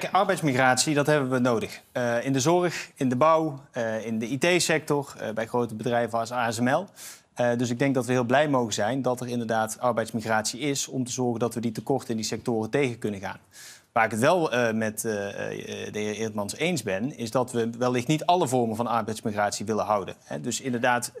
Kijk, arbeidsmigratie, dat hebben we nodig. Eh, in de zorg, in de bouw, eh, in de IT-sector, eh, bij grote bedrijven als ASML. dus ik denk dat we heel blij mogen zijn dat er inderdaad arbeidsmigratie is... om te zorgen dat we die tekorten in die sectoren tegen kunnen gaan. Waar ik het wel met de heer Eertmans eens ben... is dat we wellicht niet alle vormen van arbeidsmigratie willen houden. Hè? Dus inderdaad 1,7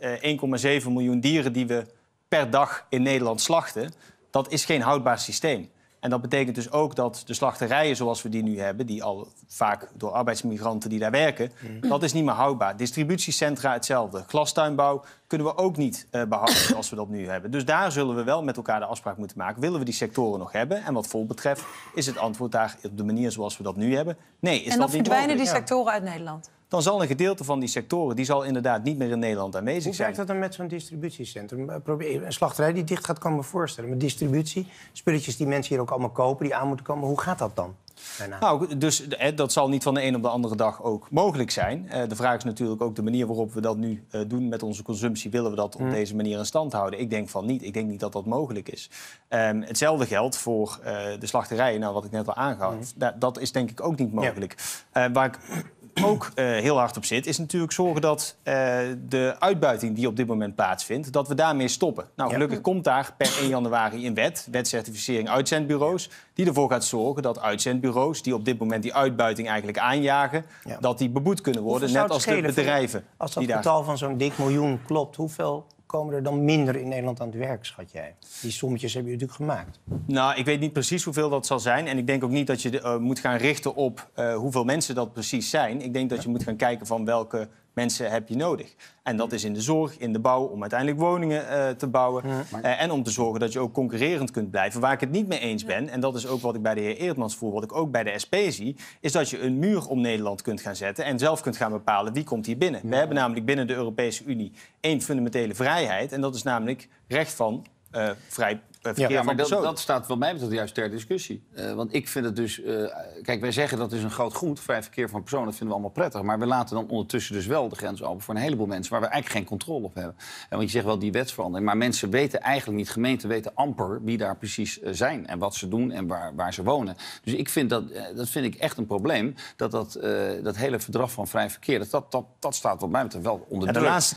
miljoen dieren die we per dag in Nederland slachten... dat is geen houdbaar systeem. En dat betekent dus ook dat de slachterijen zoals we die nu hebben, die al vaak door arbeidsmigranten die daar werken, mm. dat is niet meer houdbaar. Distributiecentra hetzelfde. Glastuinbouw kunnen we ook niet eh, behouden zoals we dat nu hebben. Dus daar zullen we wel met elkaar de afspraak moeten maken. Willen we die sectoren nog hebben? En wat vol betreft is het antwoord daar op de manier zoals we dat nu hebben. Nee, is en dan dat verdwijnen die sectoren uit Nederland? dan zal een gedeelte van die sectoren die zal inderdaad niet meer in Nederland aanwezig zijn. Hoe werkt dat dan met zo'n distributiecentrum? Eh, een slachterij die dicht gaat, kan me voorstellen. Met distributie, spulletjes die mensen hier ook allemaal kopen, die aan moeten komen, hoe gaat dat dan? Nou, dus eh, dat zal niet van de een op de andere dag ook mogelijk zijn. Eh, de vraag is natuurlijk ook de manier waarop we dat nu doen met onze consumptie. Willen we dat op mm. deze manier in stand houden? Ik denk van niet. Ik denk niet dat dat mogelijk is. Ehm, hetzelfde geldt voor de slachterijen, nou, wat ik net al aangaf. Mm. Dat, dat, is denk ik ook niet mogelijk. waar ik ook eh, heel hard op zit, is natuurlijk zorgen dat eh, de uitbuiting die op dit moment plaatsvindt, dat we daarmee stoppen. Nou, gelukkig komt daar per 1 januari een wet, wetcertificering uitzendbureaus, die ervoor gaat zorgen dat uitzendbureaus die op dit moment die uitbuiting eigenlijk aanjagen, dat die beboet kunnen worden, net als de bedrijven. Als dat totaal van zo'n dik miljoen klopt, hoeveel komen er dan minder in Nederland aan het werk, schat jij? Die sommetjes hebben je natuurlijk gemaakt. Nou, ik weet niet precies hoeveel dat zal zijn. En ik denk ook niet dat je eh, moet gaan richten op eh, hoeveel mensen dat precies zijn. Ik denk dat je moet gaan kijken van welke mensen heb je nodig. En dat is in de zorg, in de bouw, om uiteindelijk woningen eh, te bouwen. Eh, en om te zorgen dat je ook concurrerend kunt blijven. Waar ik het niet mee eens ben, en dat is ook wat ik bij de heer Eertmans voel, wat ik ook bij de SP zie, is dat je een muur om Nederland kunt gaan zetten en zelf kunt gaan bepalen wie komt hier binnen. We hebben namelijk binnen de Europese Unie één fundamentele vrijheid, en dat is namelijk recht van eh, vrij eh, verkeer ja, maar dat, staat wat mij betreft juist ter discussie. Eh, want ik vind het dus... kijk, wij zeggen dat is een groot goed, vrij verkeer van personen. Dat vinden we allemaal prettig. Maar we laten dan ondertussen dus wel de grens open voor een heleboel mensen... waar we eigenlijk geen controle op hebben. En want je zegt wel die wetsverandering. Maar mensen weten eigenlijk niet, gemeenten weten amper wie daar precies zijn... en wat ze doen en waar, waar ze wonen. Dus ik vind dat, dat vind ik echt een probleem. Dat dat, dat hele verdrag van vrij verkeer, dat, dat, dat, staat wat mij betreft wel onder de druk.